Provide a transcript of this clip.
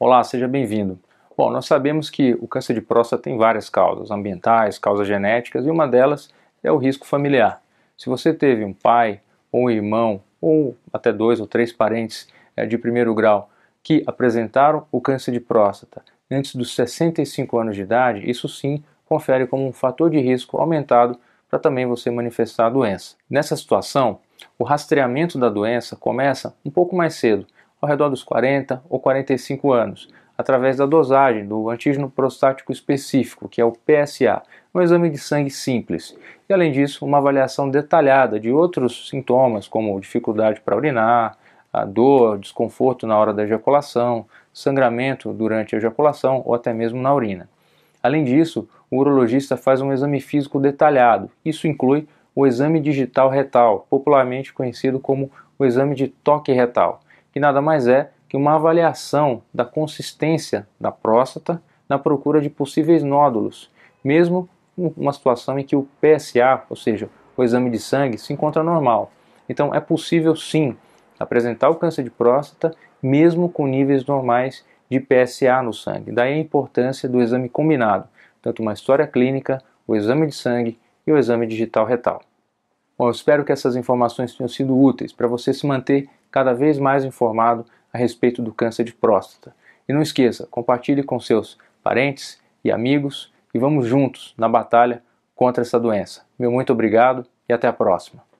Olá, seja bem-vindo. Bom, nós sabemos que o câncer de próstata tem várias causas, ambientais, causas genéticas, e uma delas é o risco familiar. Se você teve um pai, ou um irmão, ou até dois ou três parentes é, de primeiro grau que apresentaram o câncer de próstata antes dos 65 anos de idade, isso sim confere como um fator de risco aumentado para também você manifestar a doença. Nessa situação, o rastreamento da doença começa um pouco mais cedo, ao redor dos 40 ou 45 anos, através da dosagem do antígeno prostático específico, que é o PSA, um exame de sangue simples. E além disso, uma avaliação detalhada de outros sintomas, como dificuldade para urinar, dor, desconforto na hora da ejaculação, sangramento durante a ejaculação ou até mesmo na urina. Além disso, o urologista faz um exame físico detalhado. Isso inclui o exame digital retal, popularmente conhecido como o exame de toque retal que nada mais é que uma avaliação da consistência da próstata na procura de possíveis nódulos, mesmo uma situação em que o PSA, ou seja, o exame de sangue, se encontra normal. Então é possível sim apresentar o câncer de próstata mesmo com níveis normais de PSA no sangue. Daí a importância do exame combinado, tanto uma história clínica, o exame de sangue e o exame digital retal. Bom, eu espero que essas informações tenham sido úteis para você se manter cada vez mais informado a respeito do câncer de próstata. E não esqueça, compartilhe com seus parentes e amigos e vamos juntos na batalha contra essa doença. Meu muito obrigado e até a próxima.